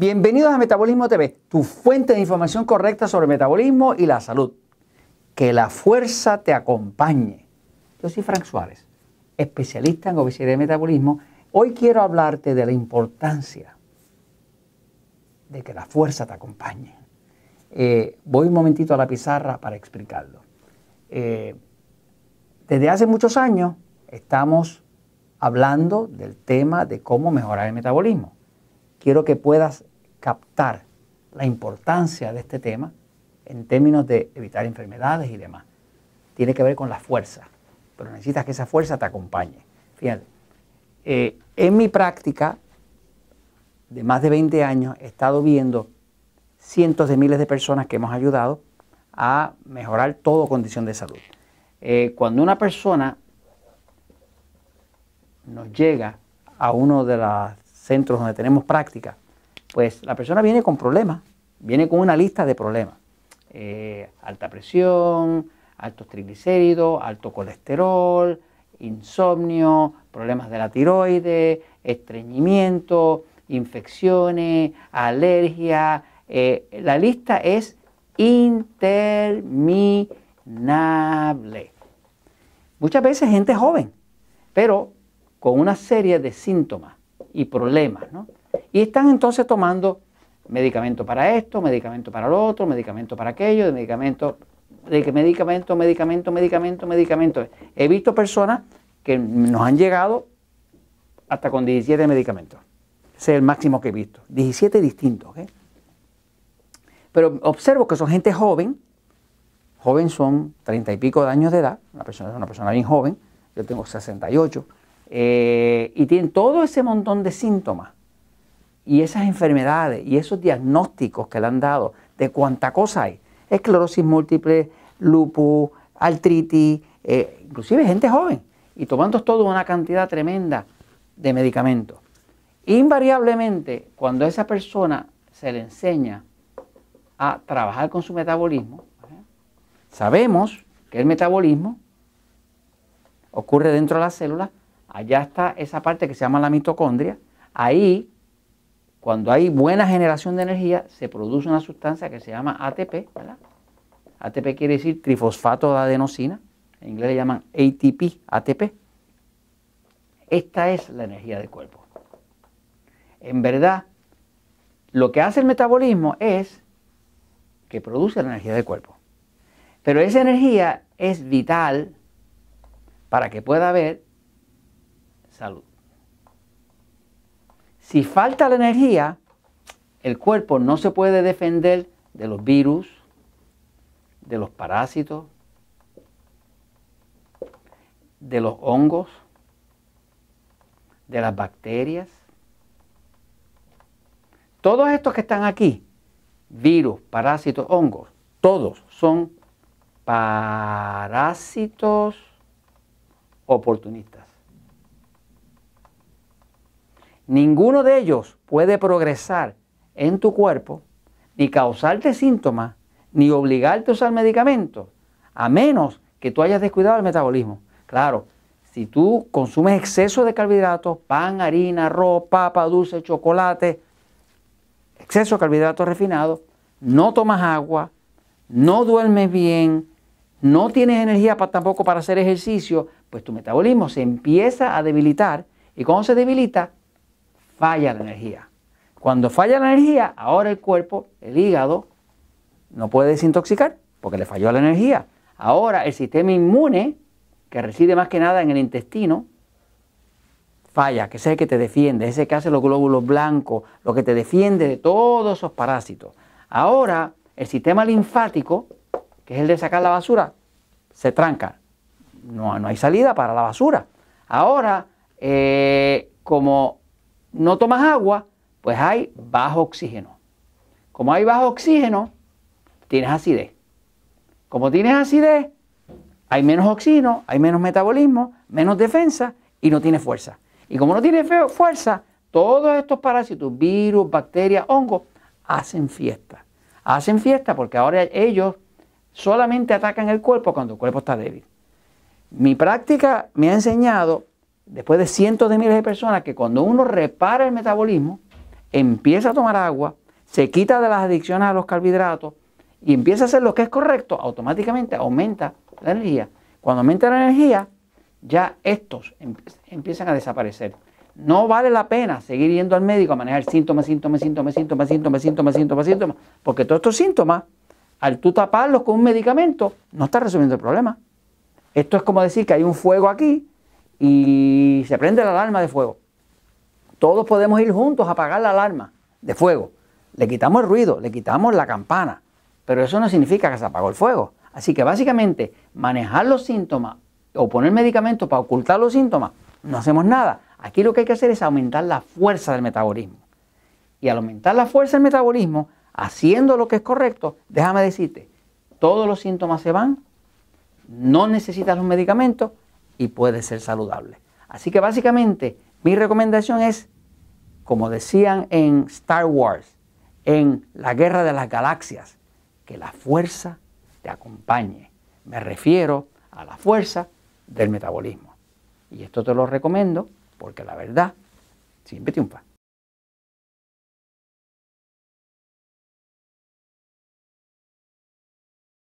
Bienvenidos a Metabolismo TV, tu fuente de información correcta sobre metabolismo y la salud. Que la fuerza te acompañe. Yo soy Frank Suárez, especialista en obesidad y metabolismo. Hoy quiero hablarte de la importancia de que la fuerza te acompañe. Eh, voy un momentito a la pizarra para explicarlo. Eh, desde hace muchos años estamos hablando del tema de cómo mejorar el metabolismo quiero que puedas captar la importancia de este tema en términos de evitar enfermedades y demás. Tiene que ver con la fuerza, pero necesitas que esa fuerza te acompañe. Fíjate, eh, en mi práctica de más de 20 años he estado viendo cientos de miles de personas que hemos ayudado a mejorar toda condición de salud. Eh, cuando una persona nos llega a uno de las centros donde tenemos práctica, pues la persona viene con problemas, viene con una lista de problemas. Eh, alta presión, altos triglicéridos, alto colesterol, insomnio, problemas de la tiroides, estreñimiento, infecciones, alergia. Eh, la lista es interminable. Muchas veces gente joven, pero con una serie de síntomas y problemas. ¿no? Y están entonces tomando medicamento para esto, medicamento para lo otro, medicamento para aquello, medicamento, de medicamento, medicamento, medicamento, medicamento. He visto personas que nos han llegado hasta con 17 medicamentos. Ese es el máximo que he visto. 17 distintos. ¿eh? Pero observo que son gente joven. Joven son 30 y pico de años de edad. Una persona es una persona bien joven. Yo tengo 68. Eh, y tienen todo ese montón de síntomas y esas enfermedades y esos diagnósticos que le han dado de cuánta cosa hay, esclerosis múltiple, lupus, artritis, eh, inclusive gente joven, y tomando toda una cantidad tremenda de medicamentos. Invariablemente, cuando a esa persona se le enseña a trabajar con su metabolismo, ¿eh? sabemos que el metabolismo ocurre dentro de las células allá está esa parte que se llama la mitocondria. Ahí, cuando hay buena generación de energía, se produce una sustancia que se llama ATP, ATP quiere decir trifosfato de adenosina, en inglés le llaman ATP, ATP. Esta es la energía del cuerpo. En verdad, lo que hace el metabolismo es que produce la energía del cuerpo. Pero esa energía es vital para que pueda haber salud. Si falta la energía, el cuerpo no se puede defender de los virus, de los parásitos, de los hongos, de las bacterias. Todos estos que están aquí, virus, parásitos, hongos, todos son parásitos oportunistas. Ninguno de ellos puede progresar en tu cuerpo, ni causarte síntomas, ni obligarte a usar medicamentos, a menos que tú hayas descuidado el metabolismo. Claro, si tú consumes exceso de carbohidratos, pan, harina, arroz, papa, dulce, chocolate, exceso de carbohidratos refinados, no tomas agua, no duermes bien, no tienes energía tampoco para hacer ejercicio, pues tu metabolismo se empieza a debilitar y cuando se debilita, falla la energía. Cuando falla la energía, ahora el cuerpo, el hígado, no puede desintoxicar porque le falló la energía. Ahora el sistema inmune, que reside más que nada en el intestino, falla, que es el que te defiende, ese que hace los glóbulos blancos, lo que te defiende de todos esos parásitos. Ahora el sistema linfático, que es el de sacar la basura, se tranca. No, no hay salida para la basura. Ahora, eh, como no tomas agua, pues hay bajo oxígeno. Como hay bajo oxígeno, tienes acidez. Como tienes acidez, hay menos oxígeno, hay menos metabolismo, menos defensa y no tienes fuerza. Y como no tienes fuerza, todos estos parásitos, virus, bacterias, hongos, hacen fiesta. Hacen fiesta porque ahora ellos solamente atacan el cuerpo cuando el cuerpo está débil. Mi práctica me ha enseñado después de cientos de miles de personas, que cuando uno repara el metabolismo, empieza a tomar agua, se quita de las adicciones a los carbohidratos y empieza a hacer lo que es correcto, automáticamente aumenta la energía. Cuando aumenta la energía, ya estos em-, empiezan a desaparecer. No vale la pena seguir yendo al médico a manejar síntomas, síntomas, síntomas, síntomas, síntomas, síntomas, síntomas, síntomas, porque todos estos síntomas, al tú taparlos con un medicamento, no estás resolviendo el problema. Esto es como decir que hay un fuego aquí y se prende la alarma de fuego. Todos podemos ir juntos a apagar la alarma de fuego. Le quitamos el ruido, le quitamos la campana, pero eso no significa que se apagó el fuego. Así que básicamente manejar los síntomas o poner medicamentos para ocultar los síntomas, no hacemos nada. Aquí lo que hay que hacer es aumentar la fuerza del metabolismo. Y al aumentar la fuerza del metabolismo, haciendo lo que es correcto, déjame decirte, todos los síntomas se van, no necesitas un medicamento y puede ser saludable. Así que básicamente mi recomendación es, como decían en Star Wars, en la Guerra de las Galaxias, que la fuerza te acompañe. Me refiero a la fuerza del metabolismo. Y esto te lo recomiendo porque la verdad siempre triunfa.